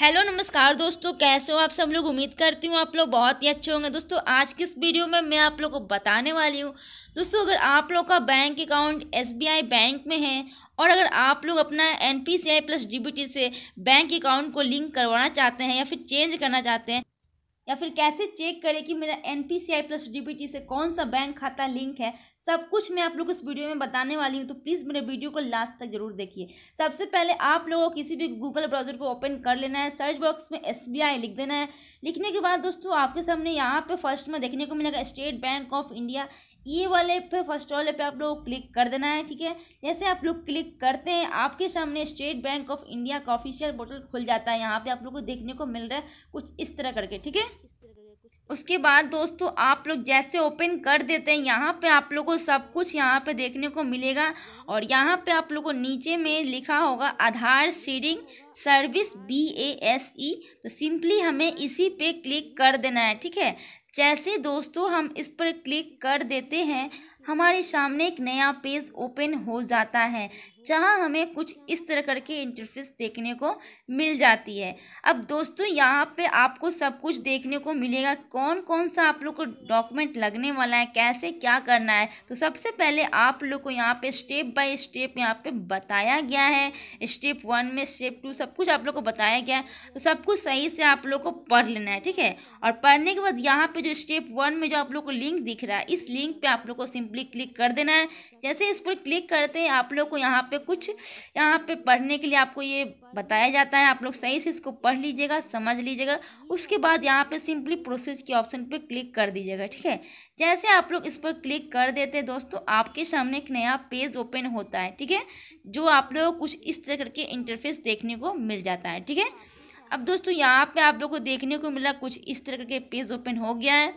hello नमस्कार दोस्तों कैसे हो आप सब लोग उम्मीद करती हूँ आप लोग बहुत ही अच्छे होंगे दोस्तों आज की इस वीडियो में मैं आप लोग को बताने वाली हूँ दोस्तों अगर आप लोग का बैंक अकाउंट एसबीआई बैंक में है और अगर आप लोग अपना N P C I plus DBT T से बैंक अकाउंट को लिंक करवाना चाहते हैं या फिर चेंज करना चाहते हैं या फिर कैसे चेक करें कि मेरा N P C I plus D B T से कौन सा बैंक खाता लिंक है सब कुछ मैं आप लोग को इस वीडियो में बताने वाली हूँ तो प्लीज़ मेरे वीडियो को लास्ट तक जरूर देखिए सबसे पहले आप लोगों को किसी भी गूगल ब्राउजर को ओपन कर लेना है सर्च बॉक्स में एस बी आई लिख देना है लिखने के बाद दोस्तों आपके सामने यहाँ पर फर्स्ट में देखने को मिलेगा स्टेट बैंक ऑफ इंडिया ये वाले पे फर्स्ट वाले पे आप लोग क्लिक कर देना है ठीक है जैसे आप लोग क्लिक करते हैं आपके सामने स्टेट बैंक ऑफ इंडिया का ऑफिशियल पोर्टल खुल जाता है यहाँ पे आप लोग को देखने को मिल रहा है कुछ इस तरह करके ठीक है उसके बाद दोस्तों आप लोग जैसे ओपन कर देते हैं यहाँ पे आप लोग को सब कुछ यहाँ पे देखने को मिलेगा और यहाँ पे आप लोग को नीचे में लिखा होगा Aadhaar seeding service B A S E तो सिंपली हमें इसी पे क्लिक कर देना है ठीक है जैसे दोस्तों हम इस पर क्लिक कर देते हैं हमारे सामने एक नया पेज ओपन हो जाता है जहां हमें कुछ इस तरह करके इंटरफेस देखने को मिल जाती है अब दोस्तों यहां पे आपको सब कुछ देखने को मिलेगा कौन कौन सा आप लोग को डॉक्यूमेंट लगने वाला है कैसे क्या करना है तो सबसे पहले आप लोग को यहाँ पे स्टेप बाय स्टेप यहाँ पे बताया गया है स्टेप वन में स्टेप टू सब कुछ आप लोग को बताया गया है तो सब कुछ सही से आप लोग को पढ़ लेना है ठीक है और पढ़ने के बाद यहाँ पर जो स्टेप वन में जो आप लोग को लिंक दिख रहा है इस लिंक पे आप लोग को सिंपली क्लिक कर देना है जैसे इस पर क्लिक करते हैं आप लोग को यहाँ पे कुछ यहाँ पे पढ़ने के लिए आपको ये बताया जाता है आप लोग सही से इसको पढ़ लीजिएगा समझ लीजिएगा उसके बाद यहाँ पे सिंपली प्रोसेस के ऑप्शन पे क्लिक कर दीजिएगा ठीक है जैसे आप लोग इस पर क्लिक कर देते हैं दोस्तों आपके सामने एक नया पेज ओपन होता है ठीक है जो आप लोग कुछ इस तरह करके इंटरफेस देखने को मिल जाता है ठीक है अब दोस्तों यहाँ पे आप लोग को देखने को मिला कुछ इस तरह के पेज ओपन हो गया है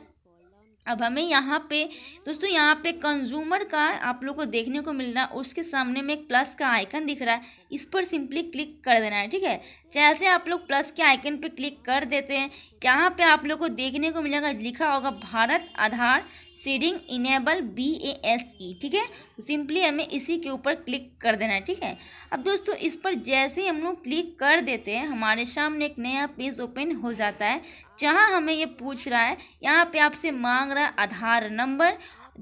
अब हमें यहाँ पे दोस्तों यहाँ पे कंज्यूमर का आप लोग को देखने को मिल रहा है उसके सामने में एक प्लस का आइकन दिख रहा है इस पर सिंपली क्लिक कर देना है ठीक है जैसे आप लोग प्लस के आइकन पे क्लिक कर देते हैं यहाँ पे आप लोग को देखने को मिलेगा लिखा होगा Bharat Aadhaar seeding enable B A S E ठीक है तो सिंपली हमें इसी के ऊपर क्लिक कर देना है ठीक है अब दोस्तों इस पर जैसे ही हम लोग क्लिक कर देते हैं हमारे सामने एक नया पेज ओपन हो जाता है जहाँ हमें ये पूछ रहा है यहाँ पे आपसे मांग मांग रहा है आधार नंबर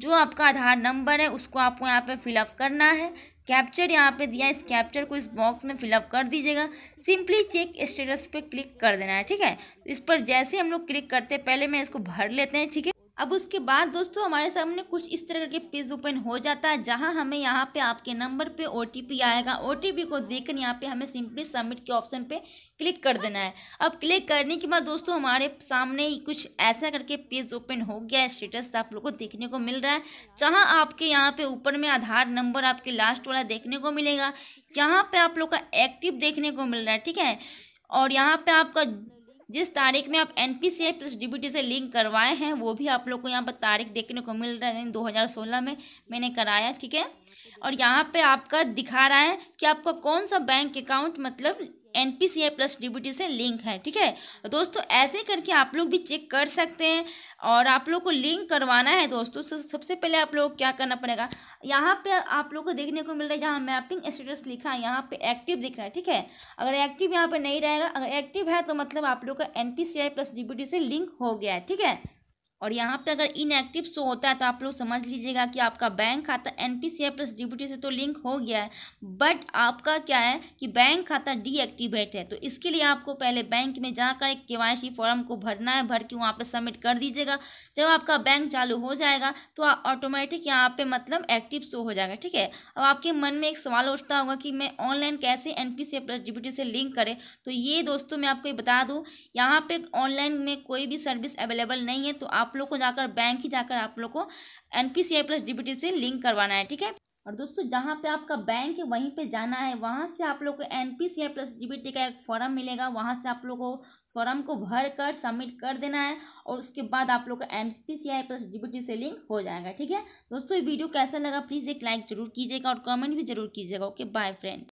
जो आपका आधार नंबर है उसको आपको यहाँ पे फिलअप करना है कैप्चर यहाँ पे दिया इस कैप्चर को इस बॉक्स में फिलअप कर दीजिएगा सिंपली चेक स्टेटस पे क्लिक कर देना है ठीक है तो इस पर जैसे हम लोग क्लिक करते हैं पहले मैं इसको भर लेते हैं ठीक है अब उसके बाद दोस्तों हमारे सामने कुछ इस तरह के पेज ओपन हो जाता है जहां हमें यहां पे आपके नंबर पे ओ आएगा ओ को देखकर यहां पे हमें सिंपली सबमिट के ऑप्शन पे क्लिक कर देना है अब क्लिक करने के बाद दोस्तों हमारे सामने ही कुछ ऐसा करके पेज ओपन हो गया है स्टेटस आप लोग को देखने को मिल रहा है जहाँ आपके यहाँ पर ऊपर में आधार नंबर आपके लास्ट वाला देखने को मिलेगा यहाँ पर आप लोग का एक्टिव देखने को मिल रहा है ठीक है और यहाँ पर आपका जिस तारीख में आप N P C F plus D से लिंक करवाए हैं वो भी आप लोग को यहाँ पर तारीख देखने को मिल रहा है दो हज़ार सोलह में मैंने कराया ठीक है और यहाँ पे आपका दिखा रहा है कि आपका कौन सा बैंक अकाउंट मतलब N P C I plus D T से लिंक है ठीक है तो दोस्तों ऐसे करके आप लोग भी चेक कर सकते हैं और आप लोग को लिंक करवाना है दोस्तों तो सबसे पहले आप लोग क्या करना पड़ेगा यहाँ पे आप लोग को देखने को मिल रहा है जहाँ मैपिंग स्टेटस लिखा है यहाँ पे एक्टिव दिख रहा है ठीक है अगर एक्टिव यहाँ पे नहीं रहेगा अगर एक्टिव है तो मतलब आप लोग का N P C I plus D से लिंक हो गया है ठीक है और यहाँ पे अगर इनएक्टिव शो होता है तो आप लोग समझ लीजिएगा कि आपका बैंक खाता N P C plus DBT से तो लिंक हो गया है बट आपका क्या है कि बैंक खाता डीएक्टिवेट है तो इसके लिए आपको पहले बैंक में जाकर एक केवाईसी फॉर्म को भरना है भर के वहाँ पर सबमिट कर दीजिएगा जब आपका बैंक चालू हो जाएगा तो ऑटोमेटिक यहाँ पर मतलब एक्टिव शो हो जाएगा ठीक है अब आपके मन में एक सवाल उठता होगा कि मैं ऑनलाइन कैसे N P C plus D से लिंक करें तो ये दोस्तों मैं आपको बता दूँ यहाँ पर ऑनलाइन में कोई भी सर्विस अवेलेबल नहीं है तो आप आप लोग को जाकर बैंक ही जाकर आप लोग को एन प्लस डी से लिंक करवाना है ठीक है और दोस्तों जहाँ पे आपका बैंक है वहीं पे जाना है वहाँ से आप लोग को N P C plus G का एक फॉर्म मिलेगा वहाँ से आप लोग को फॉर्म को भर कर सबमिट कर देना है और उसके बाद आप लोग का N P C plus G से लिंक हो जाएगा ठीक है दोस्तों ये वीडियो कैसा लगा प्लीज़ एक लाइक जरूर कीजिएगा और कमेंट भी जरूर कीजिएगा ओके बाय फ्रेंड